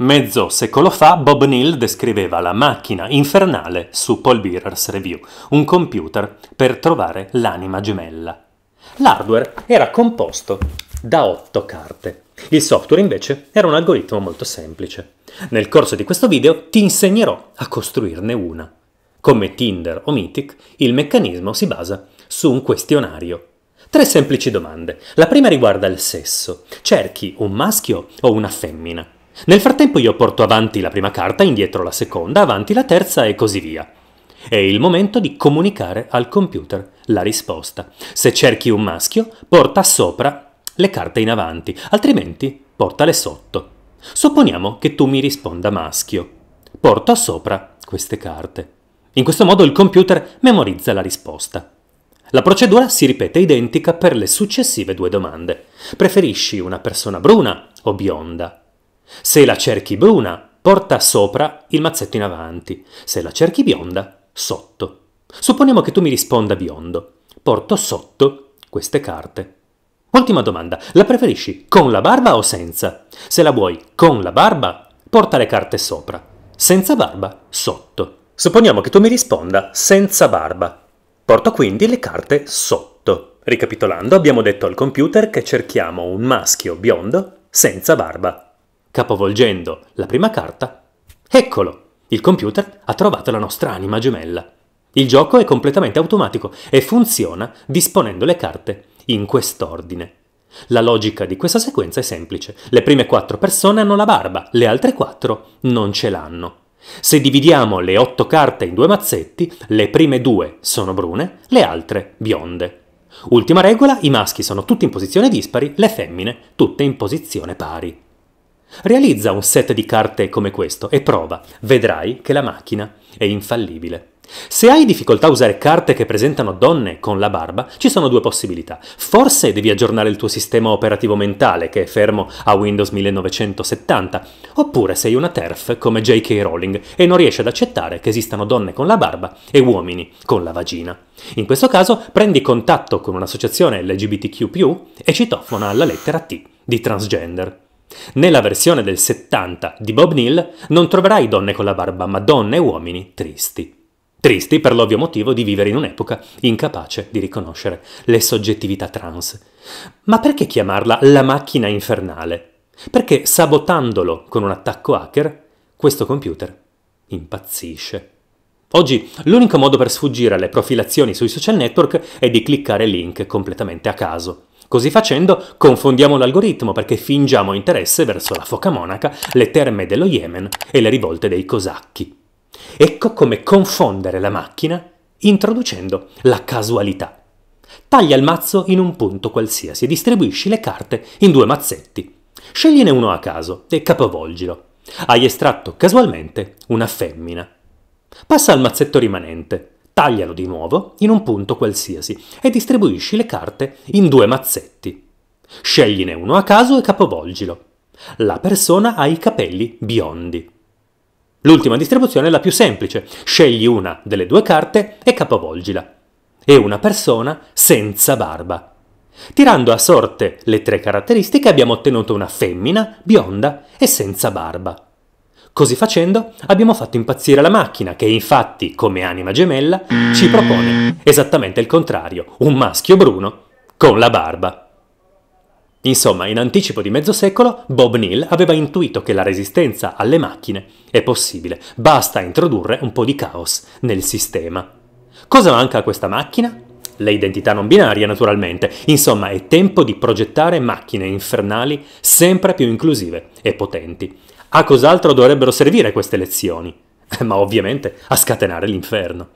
Mezzo secolo fa Bob Neal descriveva la macchina infernale su Paul Bearer's Review, un computer per trovare l'anima gemella. L'hardware era composto da otto carte. Il software invece era un algoritmo molto semplice. Nel corso di questo video ti insegnerò a costruirne una. Come Tinder o Mythic, il meccanismo si basa su un questionario. Tre semplici domande. La prima riguarda il sesso. Cerchi un maschio o una femmina? Nel frattempo io porto avanti la prima carta, indietro la seconda, avanti la terza e così via. È il momento di comunicare al computer la risposta. Se cerchi un maschio, porta sopra le carte in avanti, altrimenti portale sotto. Supponiamo che tu mi risponda maschio. Porto sopra queste carte. In questo modo il computer memorizza la risposta. La procedura si ripete identica per le successive due domande. Preferisci una persona bruna o bionda? Se la cerchi bruna, porta sopra il mazzetto in avanti. Se la cerchi bionda, sotto. Supponiamo che tu mi risponda biondo. Porto sotto queste carte. Ultima domanda, la preferisci con la barba o senza? Se la vuoi con la barba, porta le carte sopra. Senza barba, sotto. Supponiamo che tu mi risponda senza barba. Porto quindi le carte sotto. Ricapitolando, abbiamo detto al computer che cerchiamo un maschio biondo senza barba. Capovolgendo la prima carta, eccolo! Il computer ha trovato la nostra anima gemella. Il gioco è completamente automatico e funziona disponendo le carte in quest'ordine. La logica di questa sequenza è semplice. Le prime quattro persone hanno la barba, le altre quattro non ce l'hanno. Se dividiamo le otto carte in due mazzetti, le prime due sono brune, le altre bionde. Ultima regola, i maschi sono tutti in posizione dispari, le femmine tutte in posizione pari. Realizza un set di carte come questo e prova, vedrai che la macchina è infallibile. Se hai difficoltà a usare carte che presentano donne con la barba, ci sono due possibilità. Forse devi aggiornare il tuo sistema operativo mentale, che è fermo a Windows 1970, oppure sei una TERF come J.K. Rowling e non riesci ad accettare che esistano donne con la barba e uomini con la vagina. In questo caso prendi contatto con un'associazione LGBTQ+, e citofona alla lettera T di transgender. Nella versione del 70 di Bob Neal non troverai donne con la barba, ma donne e uomini tristi. Tristi per l'ovvio motivo di vivere in un'epoca incapace di riconoscere le soggettività trans. Ma perché chiamarla la macchina infernale? Perché sabotandolo con un attacco hacker, questo computer impazzisce. Oggi l'unico modo per sfuggire alle profilazioni sui social network è di cliccare link completamente a caso. Così facendo confondiamo l'algoritmo perché fingiamo interesse verso la foca monaca, le terme dello Yemen e le rivolte dei cosacchi. Ecco come confondere la macchina introducendo la casualità. Taglia il mazzo in un punto qualsiasi e distribuisci le carte in due mazzetti. Scegliene uno a caso e capovolgilo. Hai estratto casualmente una femmina. Passa al mazzetto rimanente taglialo di nuovo in un punto qualsiasi e distribuisci le carte in due mazzetti. Scegline uno a caso e capovolgilo. La persona ha i capelli biondi. L'ultima distribuzione è la più semplice. Scegli una delle due carte e capovolgila. E una persona senza barba. Tirando a sorte le tre caratteristiche abbiamo ottenuto una femmina, bionda e senza barba. Così facendo abbiamo fatto impazzire la macchina che infatti, come anima gemella, ci propone esattamente il contrario, un maschio bruno con la barba. Insomma, in anticipo di mezzo secolo, Bob Neal aveva intuito che la resistenza alle macchine è possibile, basta introdurre un po' di caos nel sistema. Cosa manca a questa macchina? Le identità non binarie, naturalmente. Insomma, è tempo di progettare macchine infernali sempre più inclusive e potenti. A cos'altro dovrebbero servire queste lezioni? Ma ovviamente a scatenare l'inferno.